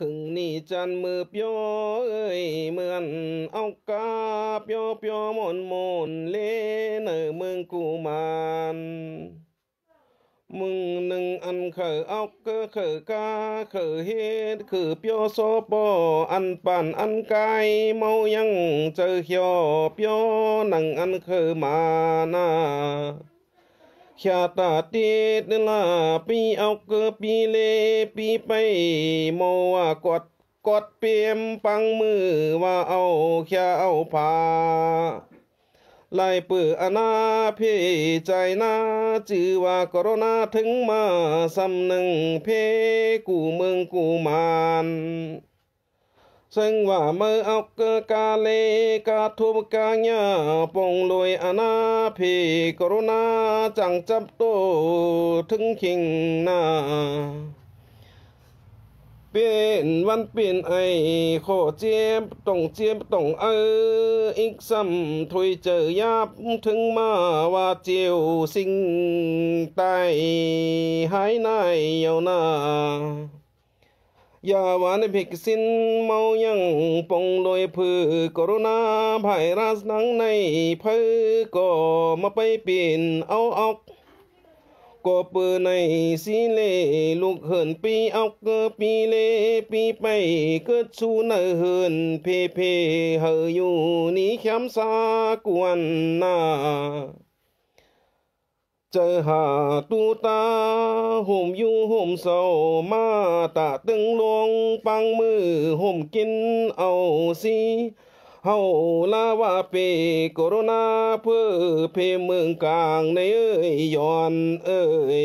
ขึงนี่จันมือเปียวเอ้ยเมือนเอากาเปียวเปียวมนมนเลเนอเมืองกูมานมึงหนึ่งอันเขอเอาเกอเขอกาเขอเฮ็ดคือเปียวโซปอันปั่นอันไกเมายังเจอเขียวเปียวหนังอันเขอมานาชาตาเตดลาปีเอาเกปีเลปีไปมวากดกดเปียมปังมือว่าเอาแค่เอาผาลายเปื่อนาเพใจนาจือว่าโครนาถึงมาสำหนึ่งเพกูเมืองกูมานสังว่าเมื่อเอากกาเลกาทุบกาเนาปงลอยอนาพีกรุณา จังจับโตถึงขิงนาเป็นวันเป็นไอขอเจ็บต้องเจียมต้องเอออีกซ้ำถุยเจอยับถึงมา ว่าเจียวสิงไตหายนายยาวนาอย่าหวานผิกสินเมายังปงลอยพือกรุณาภายราสนังในเพือก็มาไปปีนเอาออกก็ปืนในสีเลลูกเหินปีเอาเกอปีเลปีไปเกิดชูนเหินเพเพเฮอยู่นี้แคมสากวนนาจหาตูตาห่มอยู่ห่มเศร้ามาตะตึงลวงปังมือห่มกินเอาซีเฮาลาว่าเปโคโรนาเพื่อเพเมืองกลางในเอ้ยย้อนเอ้ย